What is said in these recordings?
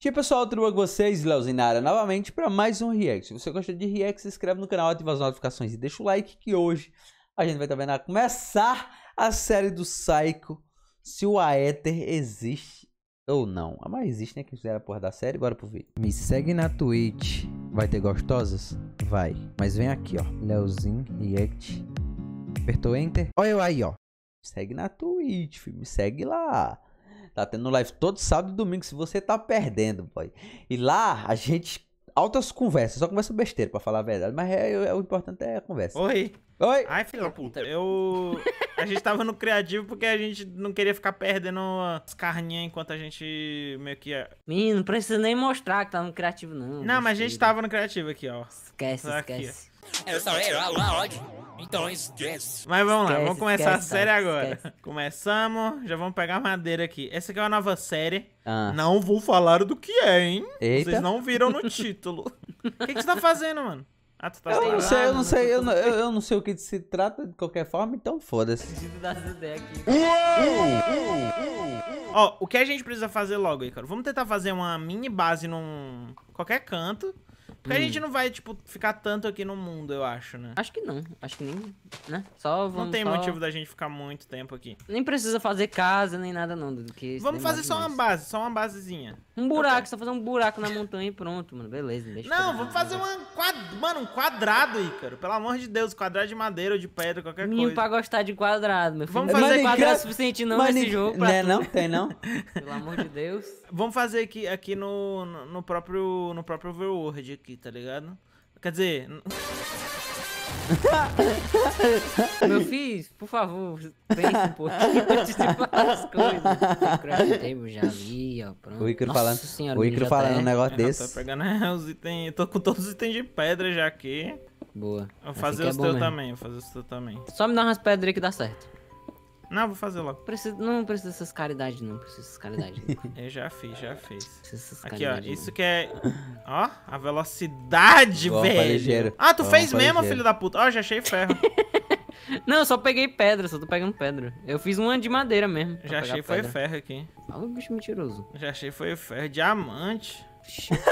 E aí, pessoal, tudo bom com vocês? Leozinho na área novamente para mais um React. Se você gosta de React, se inscreve no canal, ativa as notificações e deixa o like que hoje a gente vai estar vendo a começar a série do Psycho, se o Aether existe ou não. Ah, mas existe, né? Que fizeram a porra da série, bora pro vídeo. Me segue na Twitch. Vai ter gostosas? Vai. Mas vem aqui, ó. Leozinho, React. Apertou Enter. Olha eu aí, ó. Me segue na Twitch, filho. Me segue lá. Tá tendo live todo sábado e domingo, se você tá perdendo, boy. E lá a gente. Altas conversas, só conversa besteira, pra falar a verdade. Mas é, é, o importante é a conversa. Oi. Oi. Ai, filha da puta, eu. A gente tava no criativo porque a gente não queria ficar perdendo as carninhas enquanto a gente meio que. Menino, não precisa nem mostrar que tá no criativo, não. Não, mas a gente tava no criativo aqui, ó. Esquece, tá aqui, esquece. Eu sou então esquece. Mas vamos esquece, lá, vamos começar esquece, a série esquece. agora. Começamos, já vamos pegar madeira aqui. Essa aqui é uma nova série. Ah. Não vou falar do que é, hein? Eita. Vocês não viram no título. O que, você tá fazendo, mano? Ah, tá eu, não sei, eu não sei, eu não sei, eu não, sei o que se trata de qualquer forma, então foda-se. Ó, o que a gente precisa fazer logo aí, cara? Vamos tentar fazer uma mini base num qualquer canto. Porque hum. a gente não vai, tipo, ficar tanto aqui no mundo, eu acho, né? Acho que não. Acho que nem, né? Só vamos... Não tem só... motivo da gente ficar muito tempo aqui. Nem precisa fazer casa, nem nada não, do que... Vamos fazer só mais. uma base, só uma basezinha. Um buraco, okay. só fazer um buraco na montanha e pronto, mano. Beleza, deixa Não, vamos fazer uma quad... Mano, um quadrado, Ícaro. Pelo amor de Deus, quadrado de madeira ou de pedra, qualquer Minho coisa. pra gostar de quadrado, meu filho. Vamos fazer Mano, quadrado suficiente não nesse jogo pra é Não Tem não? Pelo amor de Deus. Vamos fazer aqui, aqui no, no, no próprio, no próprio Overworld, aqui, tá ligado? Quer dizer. Meu filho, por favor, pensa um pouquinho antes de falar as coisas. O Icro falando, senhora, o Icro tá falando um negócio desse. Eu tô pegando os itens, tô com todos os itens de pedra já aqui. Boa. Vou fazer assim os teus também, vou fazer os teus também. Só me dá umas pedras aí que dá certo. Não, vou fazer logo. Preciso, não precisa dessas caridades, não. Precisa dessas caridades. eu já fiz, já fiz. Aqui, ó. Não. Isso que é. Ó, a velocidade, velho. Ah, tu fez ligeiro. mesmo, filho da puta. Ó, já achei ferro. não, eu só peguei pedra, só tô pegando pedra. Eu fiz uma de madeira mesmo. Já achei foi ferro aqui. Olha ah, o bicho mentiroso. Já achei foi ferro. Diamante.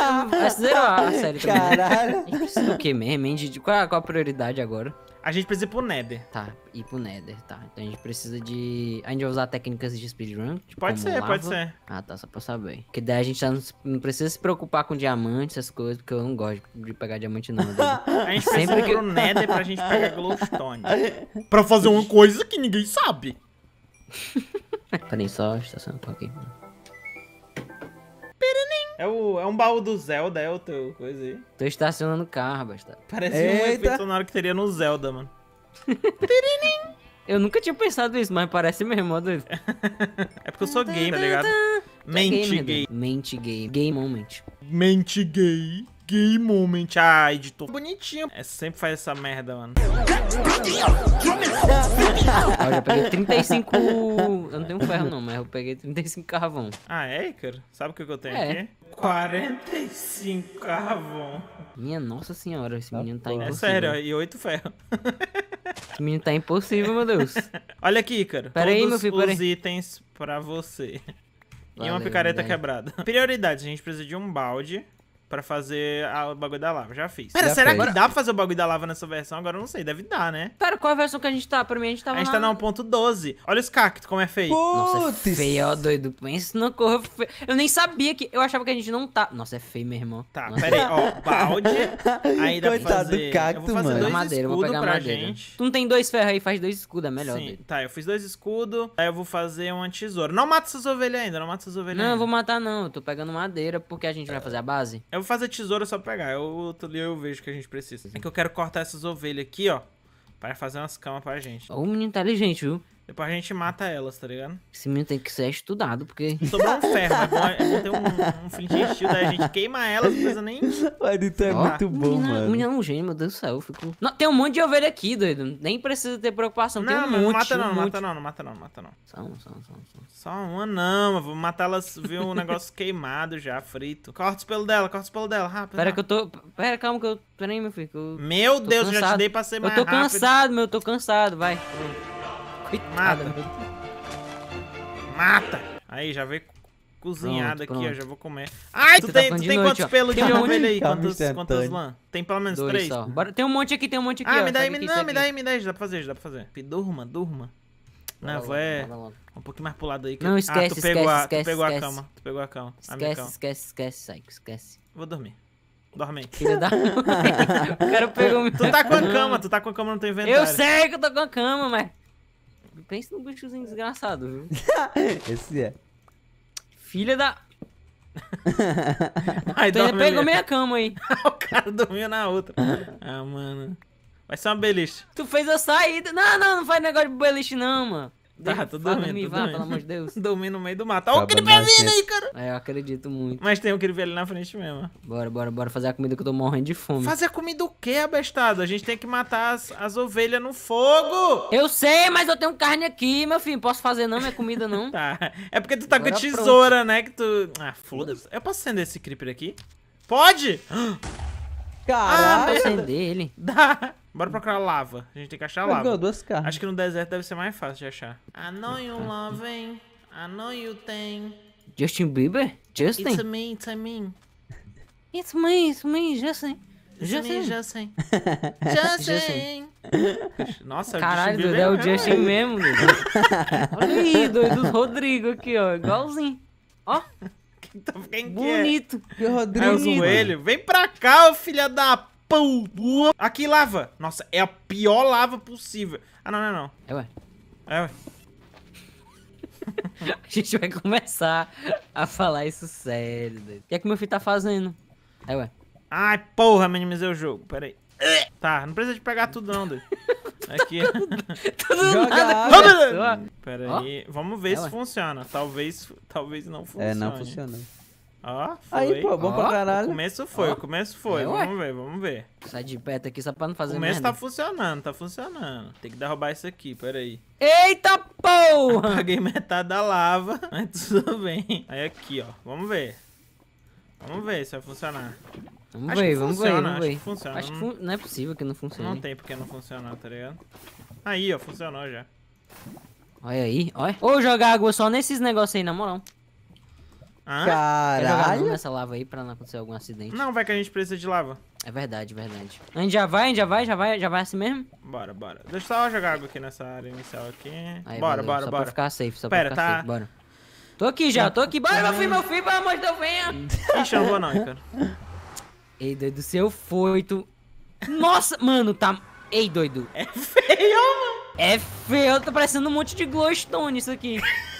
ah, sério, ah, sério. Caralho. Isso que mesmo, hein? Qual, é qual a prioridade agora? A gente precisa ir pro Nether. Tá, ir pro Nether, tá. Então a gente precisa de. A gente vai usar técnicas de speedrun? Tipo pode ser, lava. pode ser. Ah, tá, só pra saber. Que daí a gente não, precisa se preocupar com diamantes, essas coisas, porque eu não gosto de pegar diamante, não. Né? a gente Sempre precisa que... ir pro Nether pra gente pegar glowstone. pra fazer uma coisa que ninguém sabe. Peraí, tá só estaciona tá um pouquinho. É, o, é um baú do Zelda, é o teu coisa aí. Tô estacionando carro, basta. Parece Eita. um efeito sonoro que teria no Zelda, mano. eu nunca tinha pensado isso, mas parece mesmo, ó, doido. é porque eu sou gay, tá ligado? Mente é gay. Mente gay. Gay moment. Mente gay. Gay Moment. Ah, editor. Bonitinho. É, sempre faz essa merda, mano. eu já peguei 35... Eu não tenho ferro não, mas eu peguei 35 carvão. Ah, é, cara? Sabe o que eu tenho é. aqui? 45 carvão. Minha nossa senhora, esse tá menino tá é impossível. É sério, e 8 ferro. esse menino tá impossível, meu Deus. Olha aqui, cara. Pera Todos aí, meu filho, os itens pra você. Valeu, e uma picareta quebrada. Prioridades, a gente precisa de um balde, Pra fazer a, o bagulho da lava. Já fiz. Pera, Já será fez. que dá pra fazer o bagulho da lava nessa versão? Agora eu não sei. Deve dar, né? Pera, qual a versão que a gente tá? Pra mim a gente tava. A gente na... tá na 1.12. Olha os cactos, como é feio. Putz. Nossa, é feio, ó, doido. Pensa no corpo. Feio. Eu nem sabia que. Eu achava que a gente não tá. Nossa, é feio, meu irmão. Tá, Nossa. pera aí, ó. Balde. Aí dá Coitado pra fazer. do cacto, eu vou fazer mano. Dois madeira, vou pegar madeira. Gente. Tu não tem dois ferros aí, faz dois escudos, é melhor. Sim, doido. tá. Eu fiz dois escudos. Aí eu vou fazer uma tesoura. Não mata essas ovelhas ainda, não mata essas ovelhas. Não, ainda. eu vou matar não. Eu tô pegando madeira porque a gente vai é. fazer a base. É eu vou fazer tesoura só pra pegar. Eu, outro dia eu vejo que a gente precisa. É que eu quero cortar essas ovelhas aqui, ó. Pra fazer umas camas pra gente. Ô, menino inteligente, viu? Depois tipo, a gente mata elas, tá ligado? Esse menino tem que ser estudado, porque. Sobrou um ferro, é bom, ter um, um fim de estilo, daí a gente queima elas, não precisa nem. Mas isso então é muito bom, menina, mano. Menina é um gênio, meu Deus do céu, eu fico. Não, tem um monte de ovelha aqui, doido. Nem precisa ter preocupação. Não, tem um não, monte, mata, um não, monte. mata não, não mata não, não mata não. Só um, só um, só um. Só, só uma não, vou matar elas, ver um negócio queimado já, frito. Corta o pelo dela, corta o pelo dela, rápido. Pera rápido. que eu tô. Pera, calma que eu. Pera aí, meu filho. Eu... Meu Deus, cansado. já te dei pra ser mais rápido. Eu tô cansado, meu, eu tô cansado, vai. Pronto. Coitada, Mata. Mata. Aí, já veio cozinhado pronto, aqui, pronto. ó. Já vou comer. Ai, tu, tá tu tem, tu tem noite, quantos pelos de um ovelha aí? Tá quantos, quantos lã? Tem pelo menos Dois três? Só. Bora, tem um monte aqui, tem um monte aqui. Ah, ó, me dá aí, me, não, me dá aí, me dá aí. dá pra fazer, dá pra fazer. Durma, durma. Não, vou É... Um pouquinho mais pro lado aí. Que... Não, esquece, ah, tu pegou, esquece, a, esquece, tu pegou esquece. a cama. Tu pegou a cama. Esquece, a cama. esquece, esquece, sai, esquece. Vou dormir. Dorme aí. Quero pegar O cara pegou... Tu tá com a cama, tu tá com a cama no teu inventário. Eu sei que eu tô com a cama, mas... Pensa no bichozinho desgraçado, viu? Esse é. Filha da. Ai, então ele pegou minha cama aí. o cara dormiu na outra. ah, mano. Vai ser uma beliche. Tu fez eu sair. Não, não, não faz negócio de beliche, não, mano. Tá, tô dormindo. Dormir, vá, pelo amor de Deus. Dormir no meio do mato. Olha o vindo aí, cara. É, eu acredito muito. Mas tem o um crepe ali na frente mesmo. Bora, bora, bora fazer a comida que eu tô morrendo de fome. Fazer a comida o quê, abestado? A gente tem que matar as, as ovelhas no fogo. Eu sei, mas eu tenho carne aqui, meu filho. Posso fazer não minha é comida, não. tá. É porque tu tá agora com tesoura, pronto. né? Que tu... Ah, foda-se. Eu posso acender esse creeper aqui? Pode! Caralho, ah, acender ele. Dá. Bora procurar lava. A gente tem que achar Pegou lava. duas Acho que no deserto deve ser mais fácil de achar. I know you loving. I know you think. Justin Bieber? Justin? It's me, it's me. It's me, it's me, Justin. Justin. Justin. Justin. Nossa, Caralho, Justin é, é o Justin mesmo. Olha aí, doido Rodrigo aqui, ó. Igualzinho. Ó. Quem, tá, quem Bonito. Que é? é Rodrigo. Aí o joelho. Vem pra cá, ô filha da Pou! Aqui, lava! Nossa, é a pior lava possível. Ah, não, não, não. É, ué. É, ué. a gente vai começar a falar isso sério, O que é que meu filho tá fazendo? É, ué. Ai, porra, minimizei o jogo. Pera aí. Tá, não precisa de pegar tudo não, doido. Aqui. tudo Joga nada. Pera aí, vamos ver é, se ué. funciona. Talvez, talvez não funcione. É, não funciona. Ó, foi. Aí, pô, bom oh, pra caralho. O começo foi, o começo foi. É, vamos ver, vamos ver. Sai de perto aqui só pra não fazer nada. O começo merda. tá funcionando, tá funcionando. Tem que derrubar isso aqui, peraí. Eita porra! Paguei metade da lava, mas tudo bem. Aí aqui, ó, vamos ver. Vamos ver se vai funcionar. Vamos acho ver, vamos funciona, ver, vamos acho ver. Que funciona. Acho que fun não é possível que não funcione. Não tem porque não funcionar, tá ligado? Aí, ó, funcionou já. Olha aí, olha. Ou jogar água só nesses negócios aí, na moral. Caralho. Vamos nessa lava aí pra não acontecer algum acidente. Não, vai que a gente precisa de lava. É verdade, verdade. A gente já vai, a gente já vai, já vai, já vai assim mesmo? Bora, bora. Deixa eu só jogar água aqui nessa área inicial aqui. Aí, bora, valeu. bora, só bora. Pra ficar safe, só Pera, pra ficar tá... safe, bora. Tô aqui já, tá. tô aqui. Bora, meu filho, meu filho, pelo amor de Deus, venha. Ixi, eu não vou não, cara. Ei, doido, se eu for, tu... Nossa, mano, tá... Ei, doido. É feio, mano. É feio, tá parecendo um monte de glowstone isso aqui.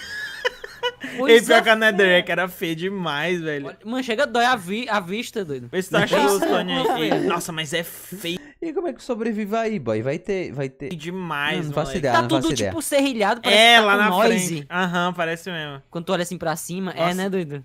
Ei, pior é, que a Netherrack é. era feia demais, velho. Mano, chega a dói a, vi a vista, doido. Vê se tá achando o Tony aqui. É. Nossa, mas é feio. E como é que sobrevive aí, boy? Vai ter. Vai ter. Demais, mano. Não faço ideia, tá não tudo tipo serrilhado, parece é, que tá lá na noise. frente. Aham, uhum, parece mesmo. Quando tu olha assim pra cima, Nossa. é, né, doido?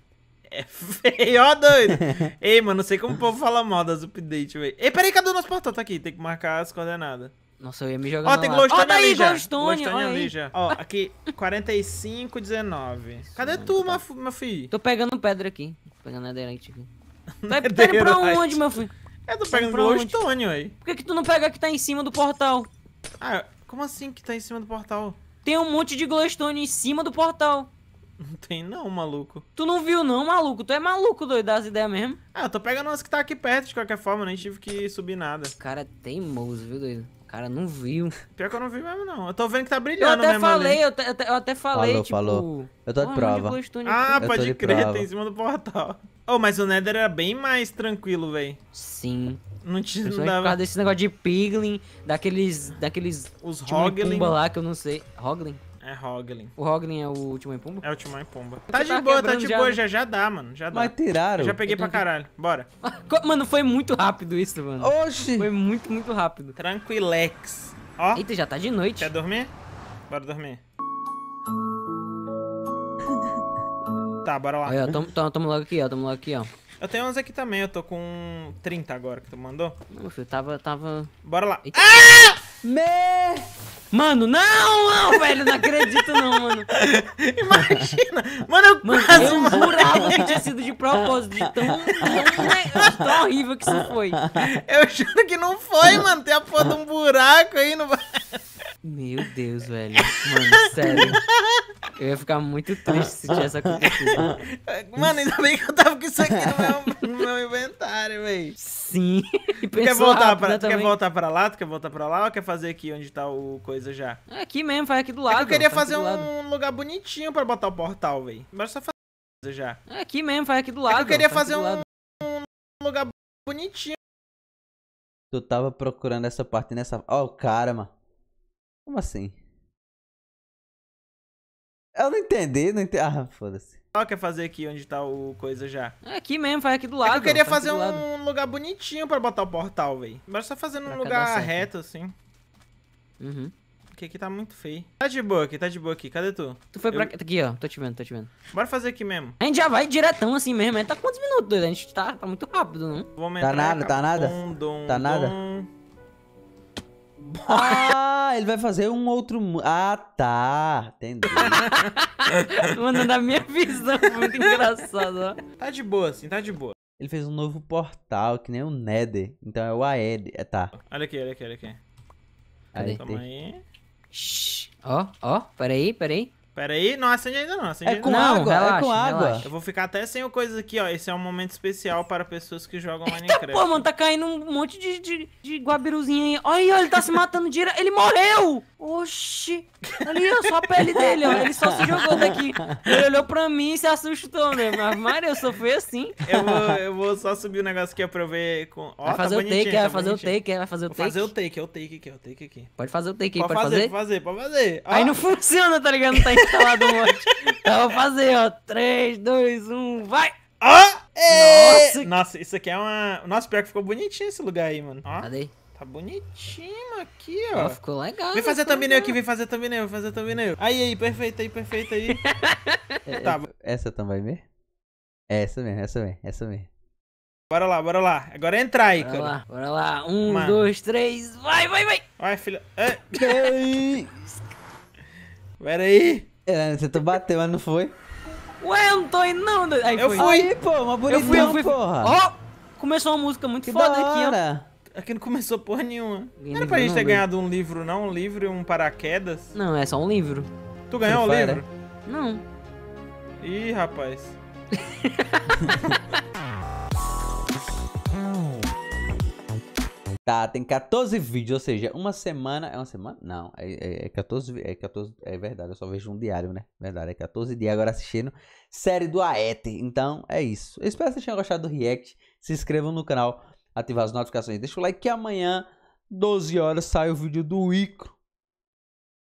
É feio, ó, doido. Ei, mano, não sei como o povo fala mal das updates, velho. Ei, peraí, cadê o nosso portão Tá aqui, tem que marcar as coordenadas. Nossa, eu ia me jogar. Ó, oh, tem Glowstone oh, tá ali, já. Glowstone, Glowstone ali já. Ó, ah. aqui, 45, 19. Cadê tu, tá. meu filho? Tô pegando pedra aqui. Tô pegando aderente aqui. Vai tá, tá indo pra onde, meu filho? Eu tô pegando Glowstone, aí. Por que, que tu não pega que tá em cima do portal? Ah, como assim que tá em cima do portal? Tem um monte de Glowstone em cima do portal. Não tem não, maluco. Tu não viu não, maluco? Tu é maluco, doido, das ideias mesmo. Ah, eu tô pegando umas que tá aqui perto, de qualquer forma, nem tive que subir nada. Cara, é teimoso, viu, doido? Cara, não viu. Pior que eu não vi mesmo, não. Eu tô vendo que tá brilhando, Eu até falei, eu, te, eu, até falei, falou, tipo... Falou. Eu tô de prova. ah, eu pode crer, tá em cima do portal. Oh, mas o Nether era bem mais tranquilo, velho. Sim. Não tinha não Por causa desse negócio de piglin, daqueles... daqueles Os Hoglin. lá, que eu não sei. Hoglin? É Hoglin. O Hoglin é o Timão e Pumba? É o Timão e Pumba. Tá, tá de, boa, tá de boa, né? já, já dá, mano. Já dá. Mas tiraram. Eu já peguei eu pra que... caralho. Bora. mano, foi muito rápido isso, mano. Oxi. Foi muito, muito rápido. Tranquilex. Ó. Eita, já tá de noite. Quer dormir? Bora dormir. Tá, bora lá. Aí, tamo, tamo, logo aqui, ó. Tamo logo aqui, ó. Eu tenho uns aqui também, eu tô com 30 agora que tu mandou. Não, filho, tava, tava... Bora lá. Eita. Ah! Me... Mano, não, não, velho, não acredito não, mano. Imagina, mano, eu mano, quase... Eu jurava que tinha sido de propósito, de tão, tão, né, tão horrível que isso foi. Eu juro que não foi, mano, tem a porra de um buraco aí no... Meu Deus, velho, mano, sério. Eu ia ficar muito triste se tivesse acontecido. Mano, ainda bem que eu tava com isso aqui no meu, no meu inventário, velho. Sim. quer voltar, pra, né, quer voltar pra lá? Tu quer voltar pra lá ou quer fazer aqui onde tá o coisa já? É aqui mesmo, faz aqui do lado. É que eu queria fazer um lado. lugar bonitinho pra botar o portal, véi. Mas só fazer coisa já. É aqui mesmo, faz aqui do lado. É que eu queria fazer um, um lugar bonitinho. Tu tava procurando essa parte nessa. Ó, oh, o cara, mano. Como assim? Eu não entendi, não entendi. Ah, foda-se. Ó, quer fazer aqui onde tá o coisa já? É aqui mesmo, faz aqui do lado. É que eu queria fazer um lado. lugar bonitinho pra botar o portal, velho. Bora só fazer num um lugar reto, assim. Uhum. Porque aqui tá muito feio. Tá de boa aqui, tá de boa aqui. Cadê tu? Tu foi eu... pra aqui, ó. Tô te vendo, tô te vendo. Bora fazer aqui mesmo. A gente já vai diretão assim mesmo. A gente tá quantos minutos, doido? A gente tá, tá muito rápido, não? Vamos tá nada, tá nada. Dum, dum, tá nada. Ah, ele vai fazer um outro. Ah, tá. Entendi. Mano, na minha visão, muito engraçado. Ó. Tá de boa, assim, tá de boa. Ele fez um novo portal, que nem o Nether. Então é o Aed. É, tá. Olha aqui, olha aqui, olha aqui. Cadê? Toma aí. Ó, ó, oh, oh, peraí, peraí. Pera aí, não acende ainda não. Acende é com não. água, relaxa, é com água. Relaxa. Eu vou ficar até sem o coisa aqui, ó. Esse é um momento especial para pessoas que jogam Eita Minecraft. Pô, mano, tá caindo um monte de, de, de guabiruzinho aí. Olha, ele tá se matando de... Ele morreu! Oxi! Ali, ó, só a pele dele, ó. Ele só se jogou daqui. Ele olhou pra mim e se assustou né? Mas, Mário, eu só fui assim. Eu vou, eu vou só subir o um negócio aqui pra ver com... Ó, vai tá fazer tá o take, é, tá vai fazer bonitinho. o take, é, vai fazer o take. Vou fazer o take, é o take aqui, é o take aqui. Pode fazer o take, pode, pode fazer? fazer? Pode fazer, pode fazer. Ó. Aí não funciona, tá ligado? Não tá instalado tá um monte. Então eu vou fazer, ó. 3, 2, 1, vai! Ó! É... Nossa! Nossa, isso aqui é uma. Nossa, pior que ficou bonitinho esse lugar aí, mano. Ó. Cadê? Tá bonitinho aqui, ó. Oh, ficou legal. Vem fazer thumbnail aqui, vem fazer thumbnail, vem fazer thumbnail. Aí, aí, perfeito aí, perfeito aí. tá. Essa também vai ver? É, essa mesmo, essa mesmo, essa mesmo. Bora lá, bora lá. Agora é entrar aí, bora cara. Lá, bora lá. Um, Mano. dois, três. Vai, vai, vai. Vai, filha. Pera aí. Pera aí. É, você tu bateu, mas não foi. Ué, eu não tô indo não. Aí eu fui. Aí, pô, uma bonitão, eu fui, eu fui. porra. Ó, oh, começou uma música muito que foda aqui, ó. Aqui não começou porra nenhuma. Não era pra gente ter ganhado um livro, não? Um livro e um paraquedas? Não, é só um livro. Tu ganhou o um livro? Não. Ih, rapaz. Tá, tem 14 vídeos, ou seja, uma semana. É uma semana? Não, é, é, é 14. É 14. É verdade, eu só vejo um diário, né? Verdade, é 14 dias agora assistindo série do Aete. Então, é isso. Eu espero que vocês tenham gostado do React. Se inscrevam no canal, ativar as notificações. Deixa o like que amanhã, 12 horas, sai o vídeo do Icro.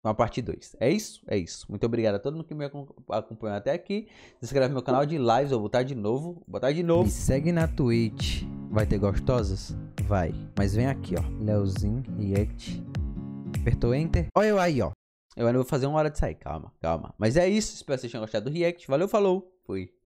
Uma parte 2. É isso? É isso. Muito obrigado a todo mundo que me acompanhou até aqui. Se inscreve no meu canal de lives. Eu vou botar de novo. Vou botar de novo. Me segue na Twitch Vai ter gostosas? Vai. Mas vem aqui, ó. Leozinho, React. Apertou Enter. Olha eu aí, ó. Eu ainda vou fazer uma hora de sair. Calma, calma. Mas é isso. Espero que vocês tenham gostado do React. Valeu, falou. Fui.